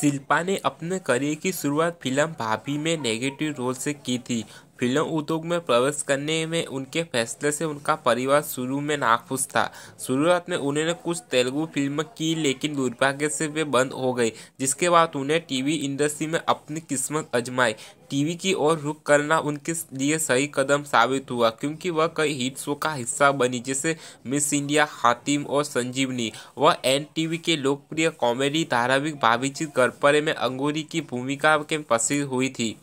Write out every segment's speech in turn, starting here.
शिल्पा ने अपने करियर की शुरुआत फिल्म भाभी में नेगेटिव रोल से की थी फिल्म उद्योग में प्रवेश करने में उनके फैसले से उनका परिवार शुरू में नाखुश था शुरुआत में उन्होंने कुछ तेलुगु फिल्म की लेकिन दुर्भाग्य से वे बंद हो गई जिसके बाद उन्हें टीवी इंडस्ट्री में अपनी किस्मत अजमाई टीवी की ओर रुख करना उनके लिए सही कदम साबित हुआ क्योंकि वह कई हिट शो का हिस्सा बनी जैसे मिस इंडिया हातिम और संजीवनी वह एन टीवी के लोकप्रिय कॉमेडी धारावाहिक भाभीजी गरपरे में अंगूरी की भूमिका के प्रसिद्ध हुई थी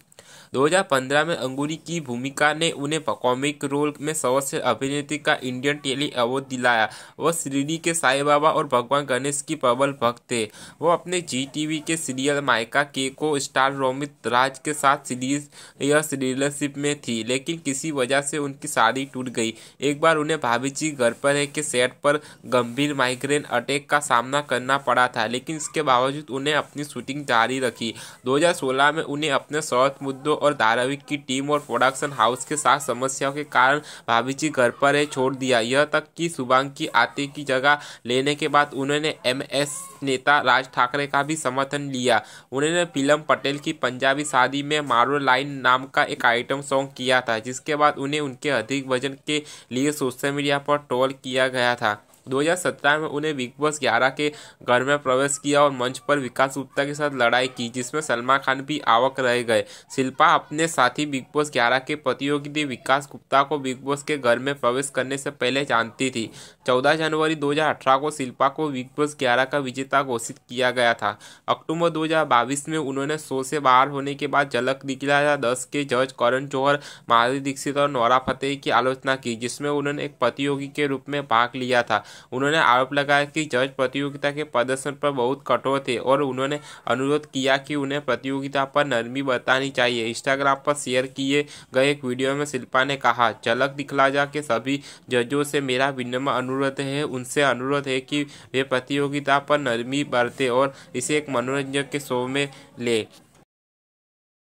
2015 में अंगूरी की भूमिका ने उन्हें कॉमिक रोल में सर्वोच्च अभिनेत्री का इंडियन टेली अवार्ड दिलाया वह श्रीडी के साई बाबा और भगवान गणेश की प्रबल भक्त थे वो अपने जी टीवी के सीरियल मायका के को स्टार रोमित राज के साथ सीरीज या सीरियलशिप में थी लेकिन किसी वजह से उनकी शादी टूट गई एक बार उन्हें भाभी जी घर पर है के सेट पर गंभीर माइग्रेन अटैक का सामना करना पड़ा था लेकिन इसके बावजूद उन्हें अपनी शूटिंग जारी रखी 2016 में उन्हें अपने स्वास्थ्य मुद्दों और धाराविक की टीम और प्रोडक्शन हाउस के साथ समस्याओं के कारण भाभी जी घर पर है छोड़ दिया यह तक कि शुभांग की आते की जगह लेने के बाद उन्होंने एमएस नेता राज ठाकरे का भी समर्थन लिया उन्होंने फिल्म पटेल की पंजाबी शादी में मारो लाइन नाम का एक आइटम सॉन्ग किया था जिसके बाद उन्हें उनके अधिक वजन के लिए सोशल मीडिया पर ट्रोल किया गया था 2017 में उन्हें बिग बॉस 11 के घर में प्रवेश किया और मंच पर विकास गुप्ता के साथ लड़ाई की जिसमें सलमान खान भी आवक रह गए शिल्पा अपने साथी बिग बॉस 11 के प्रतियोगी विकास गुप्ता को बिग बॉस के घर में प्रवेश करने से पहले जानती थी चौदह जनवरी 2018 को शिल्पा को बिग बॉस 11 का विजेता घोषित किया गया था अक्टूबर 2022 में उन्होंने शो से बाहर होने के बाद झलक था दस के जज करण जौहर माधुरी दीक्षित और नौरा फतेह की आलोचना की जिसमें उन्होंने एक प्रतियोगी के रूप में भाग लिया था उन्होंने आरोप लगाया कि जज प्रतियोगिता के प्रदर्शन पर बहुत कठोर थे और उन्होंने अनुरोध किया कि उन्हें प्रतियोगिता पर नरमी बतानी चाहिए इंस्टाग्राम पर शेयर किए गए एक वीडियो में शिल्पा ने कहा झलक दिखला जा के सभी जजों से मेरा विनम्र अनुरोध अनुरोध है उनसे अनुरोध है कि वे प्रतियोगिता पर नरमी बरतें और इसे एक मनोरंजक के शो में ले